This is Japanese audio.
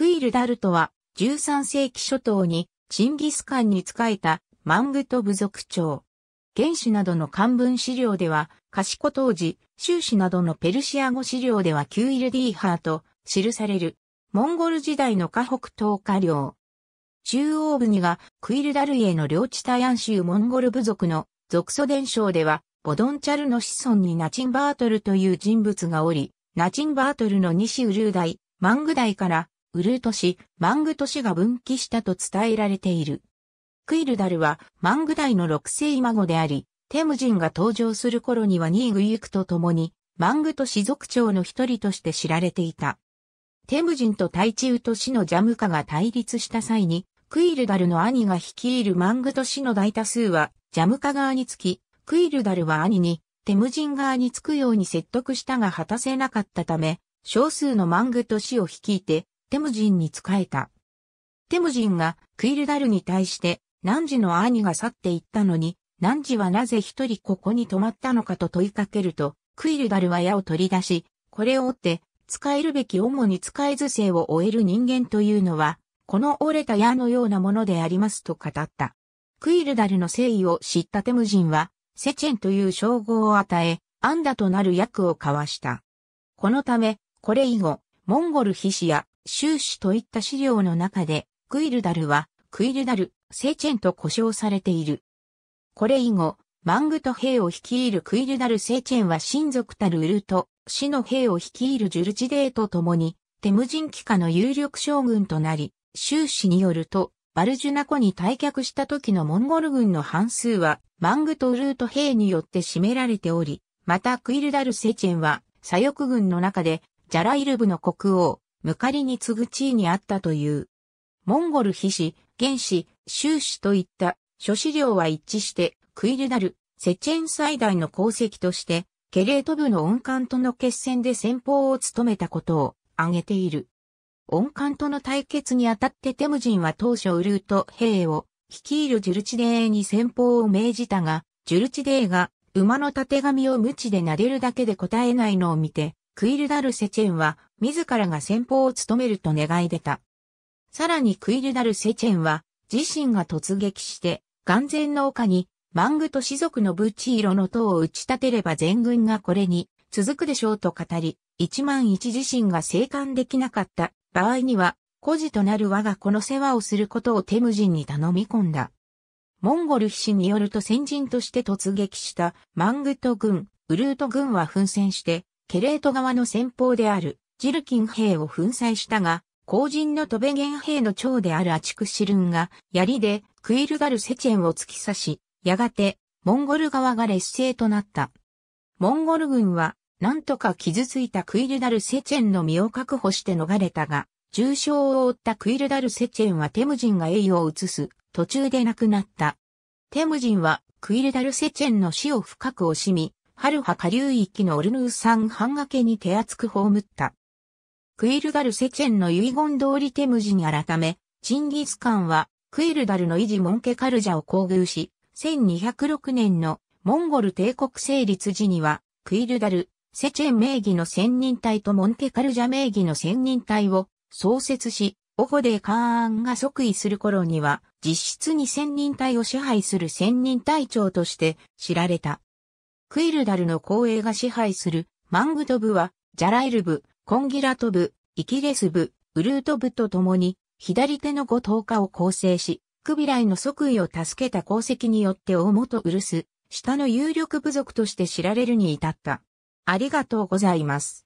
クイルダルトは13世紀初頭にチンギスカンに仕えたマングト部族長。原始などの漢文資料では、賢当時、修士などのペルシア語資料ではキュイルディーハーと記される、モンゴル時代の河北東下領。中央部にはクイルダルイエの領地ヤ安州モンゴル部族の属祖伝承では、ボドンチャルの子孫にナチンバートルという人物がおり、ナチンバートルの西ウルー代、マング代からウルート市、マング都市が分岐したと伝えられている。クイルダルはマング代の六世孫であり、テムジンが登場する頃にはニーグイクと共に、マング都市族長の一人として知られていた。テムジンとタイチウ都市のジャムカが対立した際に、クイルダルの兄が率いるマング都市の大多数は、ジャムカ側につき、クイルダルは兄に、テムジン側につくように説得したが果たせなかったため、少数のマング都市を率いて、テムジンに仕えた。テムジンがクイルダルに対して、何時の兄が去っていったのに、何時はなぜ一人ここに泊まったのかと問いかけると、クイルダルは矢を取り出し、これを追って、使えるべき主に使えず生を終える人間というのは、この折れた矢のようなものでありますと語った。クイルダルの誠意を知ったテムジンは、セチェンという称号を与え、アンダとなる役を交わした。このため、これ以後、モンゴル騎士や終始といった資料の中で、クイルダルは、クイルダル、セチェンと呼称されている。これ以後、マングト兵を率いるクイルダルセチェンは親族たるウルト、死の兵を率いるジュルチデーと共に、テムジン帰下の有力将軍となり、終始によると、バルジュナ湖に退却した時のモンゴル軍の半数は、マングトウルート兵によって占められており、またクイルダルセチェンは、左翼軍の中で、ジャライルブの国王、ムカリに次ぐ地位にあったという。モンゴル皮氏、原始、修氏といった諸資料は一致して、クイルダル、セチェン最大の功績として、ケレート部の音艦との決戦で先方を務めたことを挙げている。音艦との対決にあたってテムジンは当初ウルート兵を率いるジュルチデーに先方を命じたが、ジュルチデーが馬の縦紙を無知で撫でるだけで答えないのを見て、クイルダル・セチェンは自らが先方を務めると願い出た。さらにクイルダル・セチェンは、自身が突撃して、眼前の丘に、マングと士族のブチ色の塔を打ち立てれば全軍がこれに続くでしょうと語り、一万一自身が生還できなかった場合には、孤児となる我が子の世話をすることをテムジンに頼み込んだ。モンゴル氏によると先人として突撃したマングト軍、ウルート軍は奮戦して、ケレート側の先方であるジルキン兵を粉砕したが、後人のトベゲン兵の長であるアチクシルンが、槍でクイルガルセチェンを突き刺し、やがて、モンゴル側が劣勢となった。モンゴル軍は、なんとか傷ついたクイルダルセチェンの身を確保して逃れたが、重傷を負ったクイルダルセチェンはテムジンが栄誉を移す、途中で亡くなった。テムジンは、クイルダルセチェンの死を深く惜しみ、ハルハ下流域のオルヌー山半掛けに手厚く葬った。クイルダル・セチェンの遺言通りテムジに改め、チンギス・カンは、クイルダルの維持モンケカルジャを厚遇し、1206年のモンゴル帝国成立時には、クイルダル、セチェン名義の専任隊とモンケカルジャ名義の専任隊を創設し、オホデー・カーンが即位する頃には、実質に専任隊を支配する専任隊長として知られた。クイルダルの後衛が支配するマングドブは、ジャライル部、コンギラト部、イキレス部、ウルート部と共に、左手の後等化を構成し、クビライの即位を助けた功績によって大元ウルス、下の有力部族として知られるに至った。ありがとうございます。